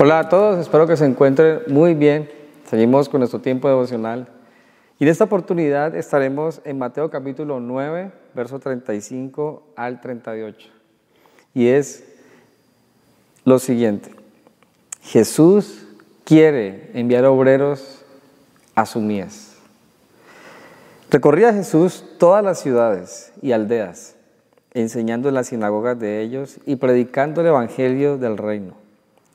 Hola a todos, espero que se encuentren muy bien. Seguimos con nuestro tiempo devocional. Y en esta oportunidad estaremos en Mateo capítulo 9, verso 35 al 38. Y es lo siguiente. Jesús quiere enviar obreros a su mies. Recorría Jesús todas las ciudades y aldeas, enseñando en las sinagogas de ellos y predicando el Evangelio del reino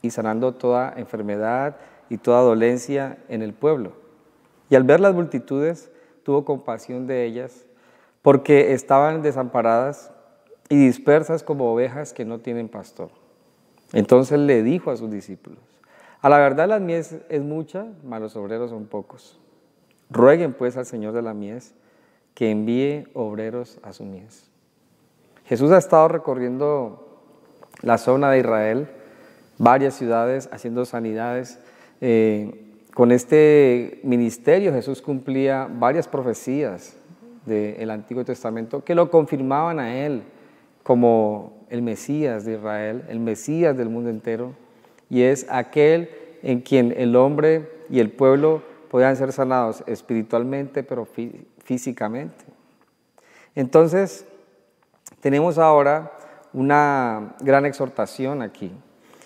y sanando toda enfermedad y toda dolencia en el pueblo. Y al ver las multitudes, tuvo compasión de ellas, porque estaban desamparadas y dispersas como ovejas que no tienen pastor. Entonces le dijo a sus discípulos, a la verdad la mies es mucha, mas los obreros son pocos. Rueguen pues al Señor de la mies que envíe obreros a su mies. Jesús ha estado recorriendo la zona de Israel, varias ciudades haciendo sanidades. Eh, con este ministerio Jesús cumplía varias profecías del Antiguo Testamento que lo confirmaban a él como el Mesías de Israel, el Mesías del mundo entero, y es aquel en quien el hombre y el pueblo podían ser sanados espiritualmente, pero físicamente. Entonces, tenemos ahora una gran exhortación aquí,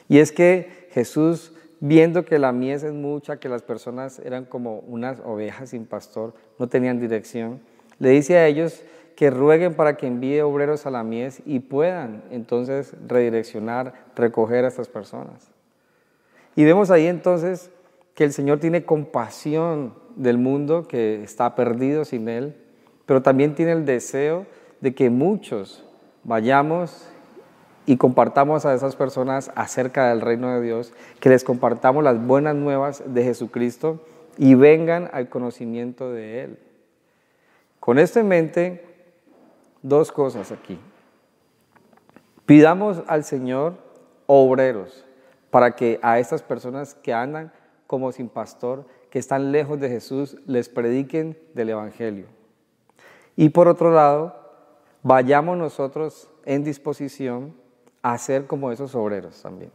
y es que Jesús, viendo que la mies es mucha, que las personas eran como unas ovejas sin pastor, no tenían dirección, le dice a ellos que rueguen para que envíe obreros a la mies y puedan entonces redireccionar, recoger a estas personas. Y vemos ahí entonces que el Señor tiene compasión del mundo que está perdido sin Él, pero también tiene el deseo de que muchos vayamos y compartamos a esas personas acerca del reino de Dios, que les compartamos las buenas nuevas de Jesucristo y vengan al conocimiento de Él. Con esto en mente, dos cosas aquí. Pidamos al Señor obreros para que a estas personas que andan como sin pastor, que están lejos de Jesús, les prediquen del Evangelio. Y por otro lado, vayamos nosotros en disposición Hacer como esos obreros también.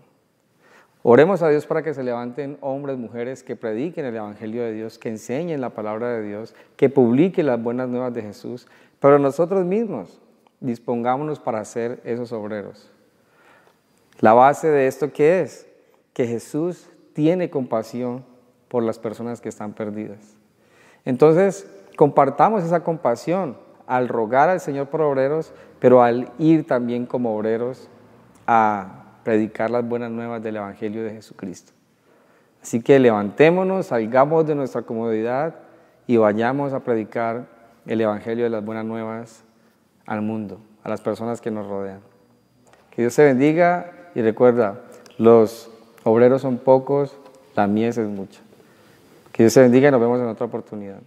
Oremos a Dios para que se levanten hombres, mujeres que prediquen el Evangelio de Dios, que enseñen la palabra de Dios, que publiquen las buenas nuevas de Jesús, pero nosotros mismos dispongámonos para ser esos obreros. La base de esto que es que Jesús tiene compasión por las personas que están perdidas. Entonces, compartamos esa compasión al rogar al Señor por obreros, pero al ir también como obreros a predicar las buenas nuevas del Evangelio de Jesucristo. Así que levantémonos, salgamos de nuestra comodidad y vayamos a predicar el Evangelio de las buenas nuevas al mundo, a las personas que nos rodean. Que Dios se bendiga y recuerda, los obreros son pocos, la mies es mucha. Que Dios se bendiga y nos vemos en otra oportunidad.